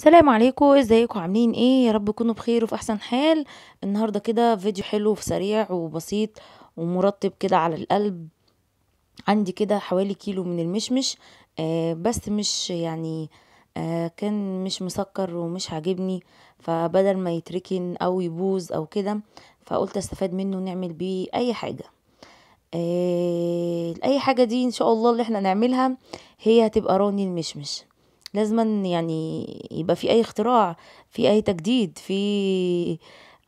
سلام عليكم ازيكم عاملين ايه يا رب تكونوا بخير وفي احسن حال النهارده كده فيديو حلو وسريع وبسيط ومرطب كده على القلب عندي كده حوالي كيلو من المشمش آه بس مش يعني آه كان مش مسكر ومش عاجبني فبدل ما يتركن او يبوظ او كده فقلت استفاد منه ونعمل بيه اي حاجه آه اي حاجه دي ان شاء الله اللي احنا نعملها هي هتبقى راني المشمش لازما يعني يبقى في اي اختراع في اي تجديد في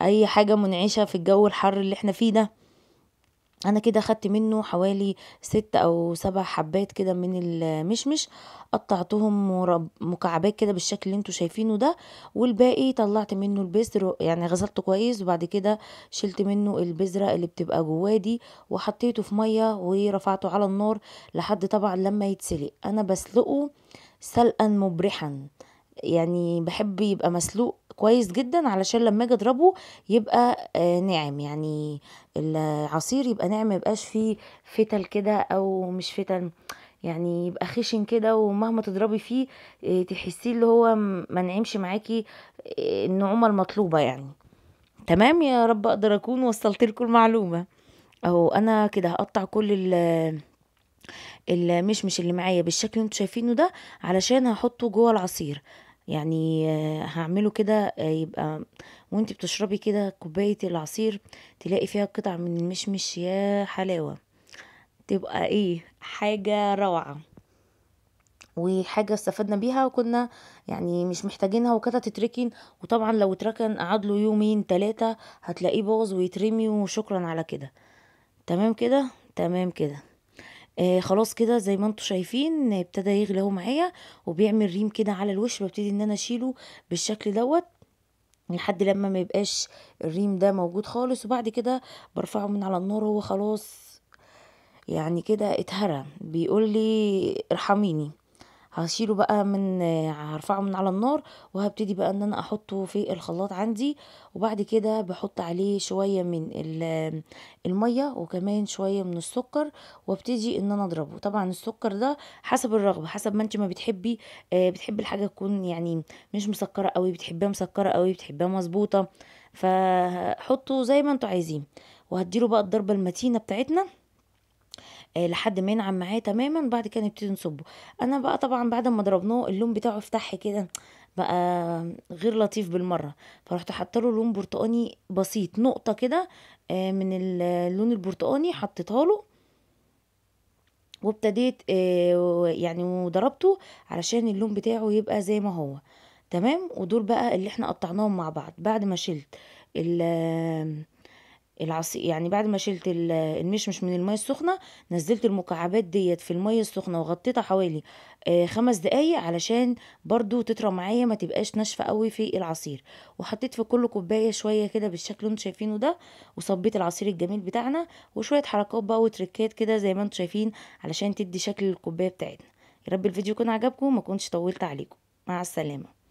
اي حاجة منعشة في الجو الحر اللي احنا فيه ده انا كده خدت منه حوالي ست او سبع حبات كده من المشمش قطعتهم مكعبات كده بالشكل اللي انتوا شايفينه ده والباقي طلعت منه البذر يعني غسلته كويس وبعد كده شلت منه البذره اللي بتبقى جواه دي وحطيته في ميه ورفعته على النار لحد طبعا لما يتسلق انا بسلقه سلقا مبرحا يعني بحب يبقى مسلوق كويس جدا علشان لما اجي اضربه يبقى آه، ناعم يعني العصير يبقى ناعم ميبقاش فيه فتل كده او مش فتل يعني يبقى خشن كده ومهما تضربي فيه آه، تحسيه اللي هو ما نعمش معاكي آه، النعومه المطلوبه يعني تمام يا رب اقدر اكون وصلت لكم المعلومه اهو انا كده هقطع كل ال المشمش اللي معايا بالشكل اللي انتوا شايفينه ده علشان هحطه جوه العصير يعني آه، هعمله كده آه، يبقى وانت بتشربي كده كوباية العصير تلاقي فيها قطع من المشمش يا حلاوة تبقى ايه حاجة روعة وحاجة استفدنا بيها وكنا يعني مش محتاجينها وكده تتركن وطبعا لو اتركن قعد له يومين تلاتة هتلاقيه باظ ويترمي وشكرا على كده تمام كده تمام كده آه خلاص كده زي ما انتوا شايفين ابتدى يغلي اهو معايا وبيعمل ريم كده على الوش ببتدي ان انا اشيله بالشكل دوت لحد لما ما يبقاش الريم ده موجود خالص وبعد كده برفعه من على النار وهو خلاص يعني كده اتهرى بيقول لي ارحميني هشيله بقى من هرفعه من على النار وهبتدي بقى ان انا احطه في الخلاط عندي وبعد كده بحط عليه شوية من المية وكمان شوية من السكر وابتدي ان انا اضربه طبعا السكر ده حسب الرغبة حسب ما انت ما بتحبي آه، بتحبي الحاجة تكون يعني مش مسكرة قوي بتحبها مسكرة قوي بتحبها مظبوطة فحطوا زي ما انتوا عايزين وهديله بقى الضربة المتينة بتاعتنا آه، لحد ما ينعم معاه تماما بعد كده نبتدي نصبه انا بقى طبعا بعد ما ضربناه اللون بتاعه افتح كده بقى غير لطيف بالمره فرحت حاطه له لون برتقاني بسيط نقطه كده آه، من اللون البرتقاني حطيتها له وابتديت آه، يعني وضربته علشان اللون بتاعه يبقى زي ما هو تمام ودول بقى اللي احنا قطعناهم مع بعض بعد ما شلت العصير يعني بعد ما شلت المشمش من الميه السخنه نزلت المكعبات ديت في الميه السخنه وغطيتها حوالي آه، خمس دقايق علشان برضو تطرى معايا ما تبقاش ناشفه قوي في العصير وحطيت في كل كوبايه شويه كده بالشكل اللي انتوا شايفينه ده وصبيت العصير الجميل بتاعنا وشويه حركات بقى وتركات كده زي ما انتوا شايفين علشان تدي شكل الكوبايه بتاعتنا يا رب الفيديو يكون عجبكم ما كنتش طولت عليكم مع السلامه